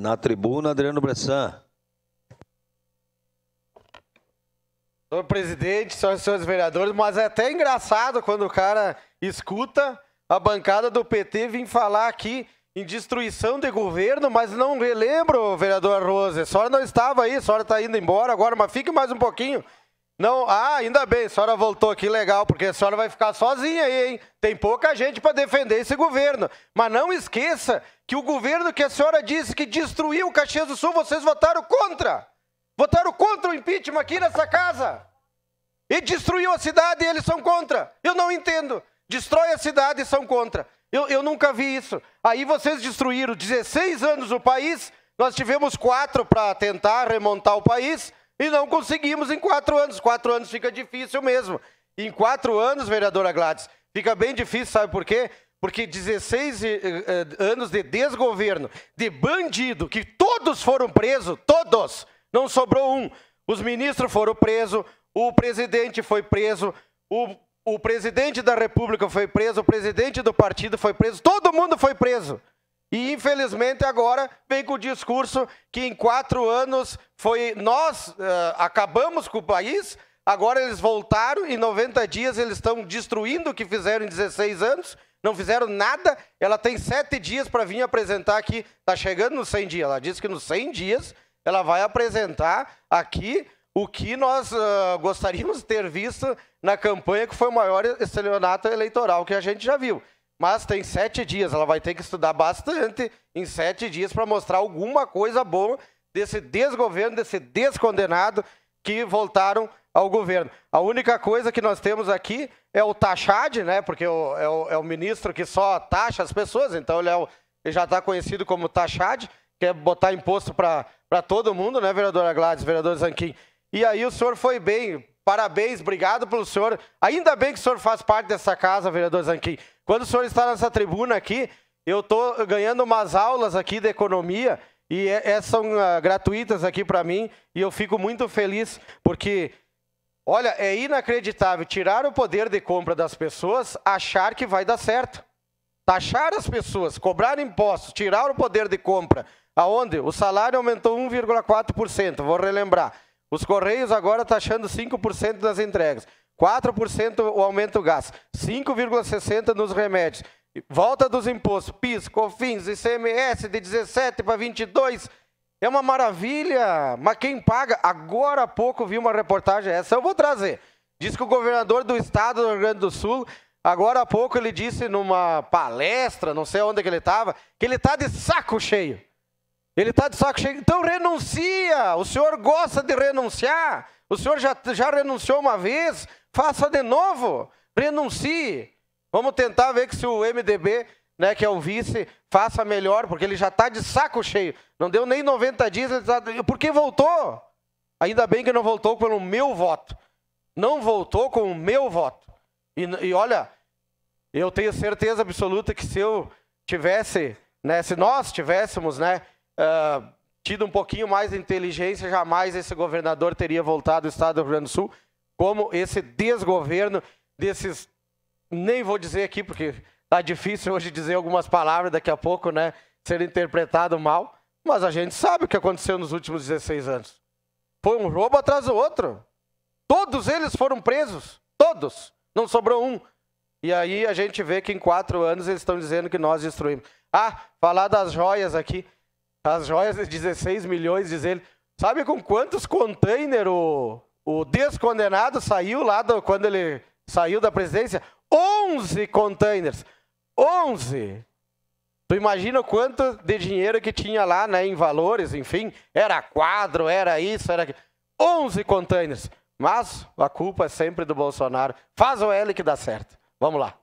Na tribuna, Adriano Bressan. Senhor presidente, senhoras e senhores vereadores, mas é até engraçado quando o cara escuta a bancada do PT vir falar aqui em destruição de governo, mas não relembro, vereador Rose. A senhora não estava aí, a senhora está indo embora agora, mas fique mais um pouquinho. Não, ah, ainda bem, a senhora voltou aqui, legal, porque a senhora vai ficar sozinha aí, hein? Tem pouca gente para defender esse governo. Mas não esqueça que o governo que a senhora disse que destruiu o Caxias do Sul, vocês votaram contra. Votaram contra o impeachment aqui nessa casa. E destruiu a cidade e eles são contra. Eu não entendo. Destrói a cidade e são contra. Eu, eu nunca vi isso. Aí vocês destruíram 16 anos o país, nós tivemos quatro para tentar remontar o país e não conseguimos em quatro anos. Quatro anos fica difícil mesmo. Em quatro anos, vereadora Gladys, fica bem difícil, sabe por quê? Porque 16 eh, eh, anos de desgoverno, de bandido, que todos foram presos, todos, não sobrou um. Os ministros foram presos, o presidente foi preso, o, o presidente da República foi preso, o presidente do partido foi preso, todo mundo foi preso. E infelizmente agora vem com o discurso que em quatro anos foi nós uh, acabamos com o país, agora eles voltaram, em 90 dias eles estão destruindo o que fizeram em 16 anos, não fizeram nada, ela tem sete dias para vir apresentar aqui, está chegando nos 100 dias, ela disse que nos 100 dias ela vai apresentar aqui o que nós uh, gostaríamos de ter visto na campanha, que foi o maior estelionato eleitoral que a gente já viu. Mas tem sete dias, ela vai ter que estudar bastante em sete dias para mostrar alguma coisa boa desse desgoverno, desse descondenado que voltaram ao governo. A única coisa que nós temos aqui é o taxade, né? Porque é o, é o, é o ministro que só taxa as pessoas, então ele, é o, ele já está conhecido como taxade, que é botar imposto para todo mundo, né, vereadora Gladys, vereador Zanquim? E aí o senhor foi bem, parabéns, obrigado pelo senhor. Ainda bem que o senhor faz parte dessa casa, vereador Zanquim. Quando o senhor está nessa tribuna aqui, eu estou ganhando umas aulas aqui de economia e essas é, é, são ah, gratuitas aqui para mim e eu fico muito feliz porque olha, é inacreditável tirar o poder de compra das pessoas, achar que vai dar certo. Taxar as pessoas, cobrar impostos, tirar o poder de compra. Aonde? O salário aumentou 1,4%, vou relembrar. Os Correios agora taxando tá 5% das entregas. 4% o aumento do gás, 5,60% nos remédios, volta dos impostos, PIS, COFINS, ICMS de 17 para 22, é uma maravilha, mas quem paga? Agora há pouco vi uma reportagem essa, eu vou trazer. Diz que o governador do estado do Rio Grande do Sul, agora há pouco ele disse numa palestra, não sei onde que ele estava, que ele está de saco cheio. Ele está de saco cheio, então renuncia. O senhor gosta de renunciar? O senhor já, já renunciou uma vez? Faça de novo, renuncie. Vamos tentar ver que se o MDB, né, que é o vice, faça melhor, porque ele já está de saco cheio. Não deu nem 90 dias, tá Por que voltou. Ainda bem que não voltou pelo meu voto. Não voltou com o meu voto. E, e olha, eu tenho certeza absoluta que se eu tivesse, né, se nós tivéssemos, né, uh, tido um pouquinho mais de inteligência, jamais esse governador teria voltado ao estado do Rio Grande do Sul como esse desgoverno desses, nem vou dizer aqui porque tá difícil hoje dizer algumas palavras, daqui a pouco, né, ser interpretado mal, mas a gente sabe o que aconteceu nos últimos 16 anos. Foi um roubo atrás do outro. Todos eles foram presos, todos, não sobrou um. E aí a gente vê que em quatro anos eles estão dizendo que nós destruímos. Ah, falar das joias aqui, as joias de 16 milhões, diz ele. Sabe com quantos container o, o descondenado saiu lá, do, quando ele saiu da presidência, 11 containers. 11! Tu imagina o quanto de dinheiro que tinha lá, né, em valores, enfim, era quadro, era isso, era aquilo. 11 containers. Mas a culpa é sempre do Bolsonaro. Faz o L que dá certo. Vamos lá.